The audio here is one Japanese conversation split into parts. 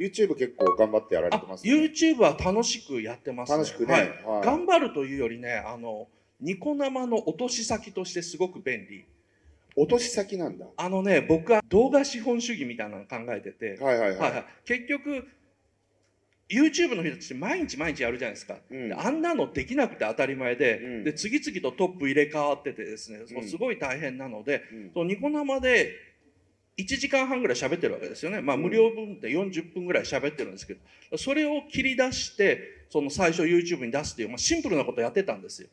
YouTube 結構頑張ってやられてます、ね、YouTube は楽しくやってます、ね、楽しくね、はい、はい、頑張るというよりねあのニコ生の落とし先としてすごく便利落とし先なんだあのね僕は動画資本主義みたいなの考えてて、はいはいはい、はい結局 YouTube の人たち毎日毎日やるじゃないですか、うん、あんなのできなくて当たり前でうん、で次々とトップ入れ替わっててですね、うん、すごい大変なので、そのニコ生で1時間半ぐらい喋ってるわけですよね。まあ、無料分で40分ぐらい喋ってるんですけど、それを切り出して、その最初 YouTube に出すっていう、まあ、シンプルなことやってたんですよ。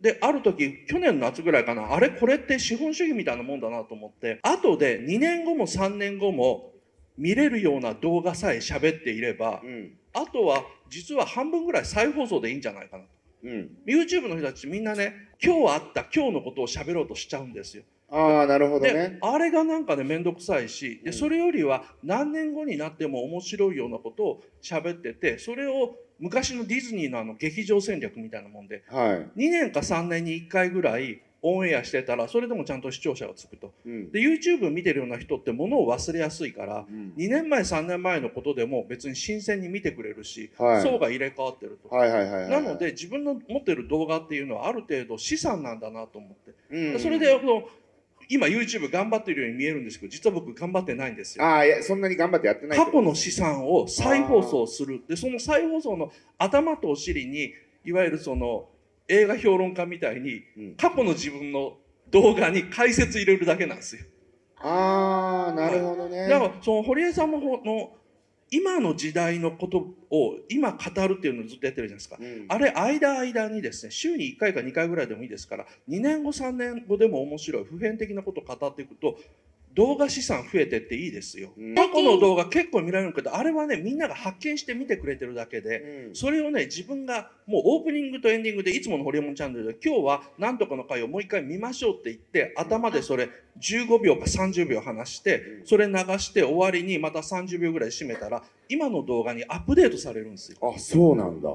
で、ある時、去年の夏ぐらいかな、あれこれって資本主義みたいなもんだなと思って、後で2年後も3年後も見れるような動画さえ喋っていれば、うん、あとは実は半分ぐらい再放送でいいんじゃないかなと。うん、YouTube の人たちみんなね、今日あった今日のことを喋ろうとしちゃうんですよ。ああ、なるほどね。あれがなんかね、面倒くさいし、で、それよりは何年後になっても面白いようなことを喋ってて、それを昔のディズニーのあの劇場戦略みたいなもんで、はい、2年か3年に1回ぐらいオンエアしてたらそれでもちゃんと視聴者がつくと、うん、で YouTube 見てるような人ってものを忘れやすいから、うん、2年前3年前のことでも別に新鮮に見てくれるし、はい、層が入れ替わってると、なので自分の持ってる動画っていうのはある程度資産なんだなと思って、うんそれで今 YouTube 頑張ってるように見えるんですけど、実は僕頑張ってないんですよ。ああ、いや、そんなに頑張ってやってない過去の資産を再放送する。で、その再放送の頭とお尻に、いわゆるその映画評論家みたいに、うん、過去の自分の動画に解説入れるだけなんですよ。ああ、なるほどね。だから、その堀江さんもの今の時代のことを今語るっていうのをずっとやってるじゃないですか、うん、あれ間間にですね週に1回か2回ぐらいでもいいですから2年後3年後でも面白い普遍的なことを語っていくと動画資産増えてっていいですよ、過去の動画結構見られるけどあれはねみんなが発見して見てくれてるだけで、うん、それをね自分がもうオープニングとエンディングでいつものホリエモンチャンネルで今日は何とかの回をもう一回見ましょうって言って頭でそれ15秒か30秒話してそれ流して終わりにまた30秒ぐらい締めたら今の動画にアップデートされるんですよ。あそうなんだ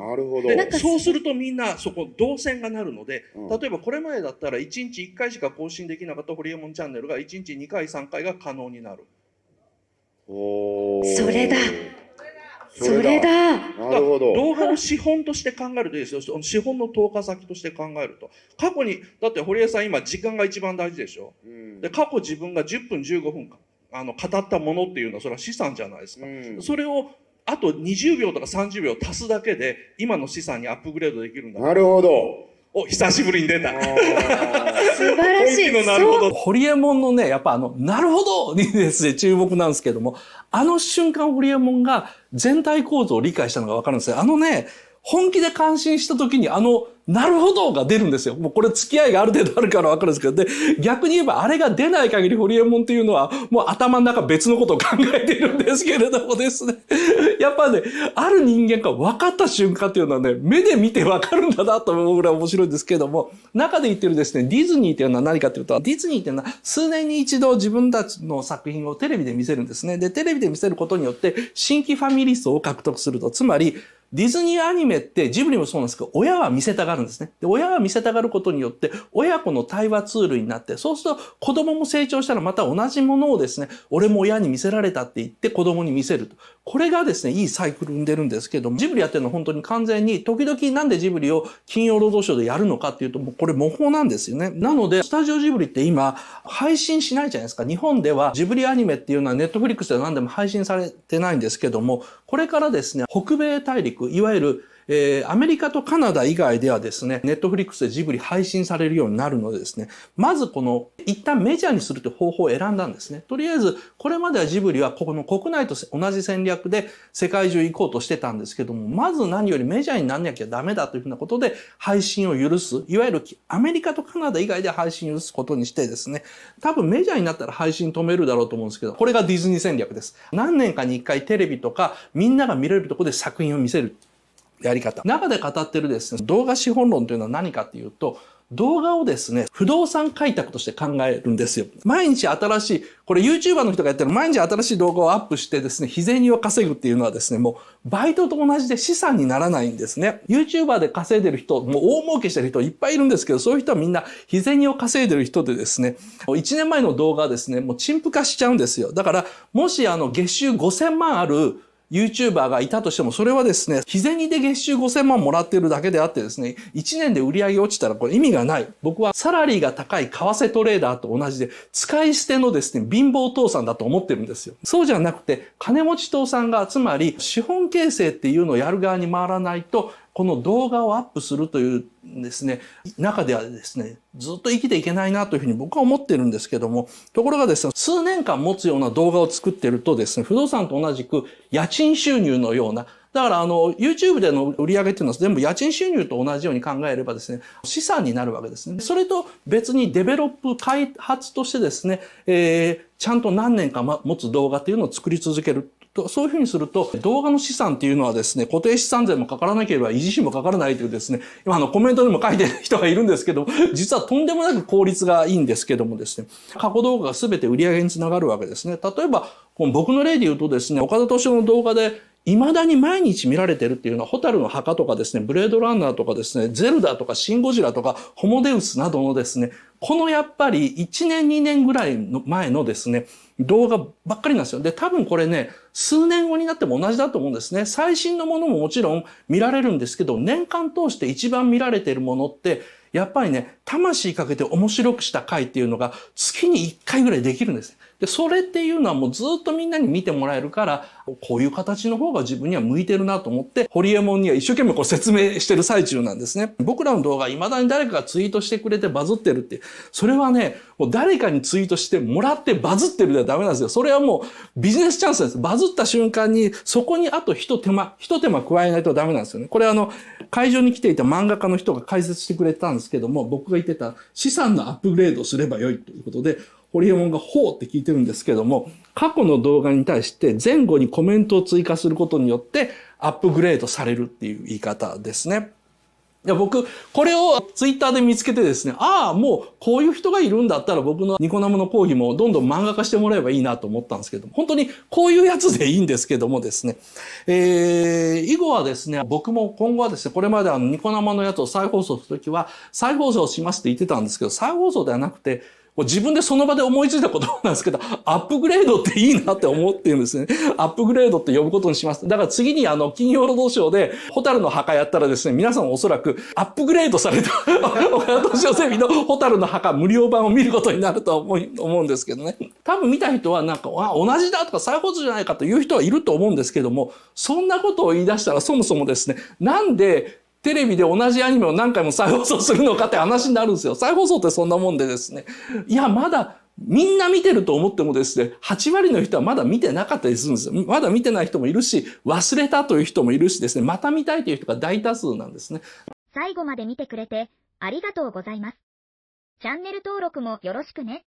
なるほどそうするとみんなそこ動線がなるので、例えばこれまでだったら1日1回しか更新できなかった「ホリエモンチャンネル」が1日2回3回が可能になる。おそれだそれだなるほど動画の資本として考えるといいですよ資本の投下先として考えると過去にだって堀江さん今時間が一番大事でしょ、うん、で過去自分が10分15分あの語ったものっていうのはそれは資産じゃないですか、うん、それをあと20秒とか30秒足すだけで、今の資産にアップグレードできるんだ。なるほど。お、久しぶりに出た。素晴らしい。のなるほど。ホリエモンのね、やっぱあの、なるほどにですね、注目なんですけども、あの瞬間ホリエモンが全体構造を理解したのがわかるんですよ。あのね、本気で感心した時にあの、なるほどが出るんですよ。もうこれ付き合いがある程度あるからわかるんですけど、で、逆に言えばあれが出ない限りホリエモンっていうのはもう頭の中別のことを考えているんですけれどもですね。やっぱね、ある人間が分かった瞬間っていうのはね、目で見て分かるんだなと思うぐらい面白いんですけども、中で言ってるですね、ディズニーっていうのは何かっていうと、ディズニーっていうのは数年に一度自分たちの作品をテレビで見せるんですね。で、テレビで見せることによって新規ファミリストを獲得すると、つまり、ディズニーアニメってジブリもそうなんですけど、親は見せたがるんですね。で、親は見せたがることによって、親子の対話ツールになって、そうすると子供も成長したらまた同じものをですね、俺も親に見せられたって言って子供に見せると。これがですね、いいサイクル生んでるんですけども、ジブリやってるのは本当に完全に、時々なんでジブリを金曜ロードショーでやるのかっていうと、もうこれ模倣なんですよね。なので、スタジオジブリって今、配信しないじゃないですか。日本ではジブリアニメっていうのはネットフリックスで何でも配信されてないんですけども、これからですね、北米大陸、いくいわゆるえー、アメリカとカナダ以外ではですね、ネットフリックスでジブリ配信されるようになるのでですね、まずこの、一旦メジャーにするという方法を選んだんですね。とりあえず、これまではジブリはここの国内と同じ戦略で世界中行こうとしてたんですけども、まず何よりメジャーになんなきゃダメだというふうなことで、配信を許す、いわゆるアメリカとカナダ以外で配信を許すことにしてですね、多分メジャーになったら配信止めるだろうと思うんですけど、これがディズニー戦略です。何年かに一回テレビとか、みんなが見れるところで作品を見せる。やり方。中で語ってるですね、動画資本論というのは何かっていうと、動画をですね、不動産開拓として考えるんですよ。毎日新しい、これ YouTuber の人がやってる毎日新しい動画をアップしてですね、日銭を稼ぐっていうのはですね、もうバイトと同じで資産にならないんですね。YouTuber で稼いでる人、もう大儲けしてる人いっぱいいるんですけど、そういう人はみんな日銭を稼いでる人でですね、1年前の動画はですね、もう陳腐化しちゃうんですよ。だから、もしあの月収5000万ある YouTuber がいたとしても、それはですね、日銭で月収5000万もらってるだけであってですね、1年で売り上げ落ちたらこれ意味がない。僕はサラリーが高い為替トレーダーと同じで、使い捨てのですね、貧乏倒産だと思ってるんですよ。そうじゃなくて、金持ち倒産が、つまり資本形成っていうのをやる側に回らないと、この動画をアップするというですね、中ではですね、ずっと生きていけないなというふうに僕は思ってるんですけども、ところがですね、数年間持つような動画を作ってるとですね、不動産と同じく家賃収入のような、だからあの、YouTube での売り上げっていうのは全部家賃収入と同じように考えればですね、資産になるわけですね。それと別にデベロップ開発としてですね、えー、ちゃんと何年か持つ動画っていうのを作り続けるとそういうふうにすると、動画の資産っていうのはですね、固定資産税もかからなければ維持費もかからないというですね、今あのコメントでも書いてる人がいるんですけど、実はとんでもなく効率がいいんですけどもですね、過去動画が全て売り上げにつながるわけですね。例えば、僕の例で言うとですね、岡田敏夫の動画で、未だに毎日見られてるっていうのは、ホタルの墓とかですね、ブレードランナーとかですね、ゼルダとかシンゴジラとか、ホモデウスなどのですね、このやっぱり1年2年ぐらいの前のですね、動画ばっかりなんですよ。で、多分これね、数年後になっても同じだと思うんですね。最新のものももちろん見られるんですけど、年間通して一番見られているものって、やっぱりね、魂かけて面白くした回っていうのが月に1回ぐらいできるんです。で、それっていうのはもうずっとみんなに見てもらえるから、こういう形の方が自分には向いてるなと思って、ホリエモンには一生懸命こう説明してる最中なんですね。僕らの動画未だに誰かがツイートしてくれてバズってるって、それはね、もう誰かにツイートしてもらってバズってるではダメなんですよ。それはもうビジネスチャンスです。バズった瞬間にそこにあと一手間、一手間加えないとダメなんですよね。これあの、会場に来ていた漫画家の人が解説してくれたんですけども、僕が言ってた資産のアップグレードすればよいということで、ホリエモンがほうって聞いてるんですけども、過去の動画に対して前後にコメントを追加することによってアップグレードされるっていう言い方ですね。や僕、これをツイッターで見つけてですね、ああ、もうこういう人がいるんだったら僕のニコ生の講義もどんどん漫画化してもらえばいいなと思ったんですけども、本当にこういうやつでいいんですけどもですね、えー、以後はですね、僕も今後はですね、これまであのニコ生のやつを再放送するときは、再放送しますって言ってたんですけど、再放送ではなくて、自分でその場で思いついた言葉なんですけど、アップグレードっていいなって思ってるんですね。アップグレードって呼ぶことにします。だから次にあの、金曜ロードショーで、ホタルの墓やったらですね、皆さんおそらくアップグレードされた、岡田敏夫セミのホタルの墓無料版を見ることになると思い思うんですけどね。多分見た人はなんか、あ、同じだとか再放送じゃないかという人はいると思うんですけども、そんなことを言い出したらそもそもですね、なんでテレビで同じアニメを何回も再放送するのかって話になるんですよ。再放送ってそんなもんでですね。いや、まだみんな見てると思ってもですね、8割の人はまだ見てなかったりするんですよ。まだ見てない人もいるし、忘れたという人もいるしですね、また見たいという人が大多数なんですね。最後まで見てくれてありがとうございます。チャンネル登録もよろしくね。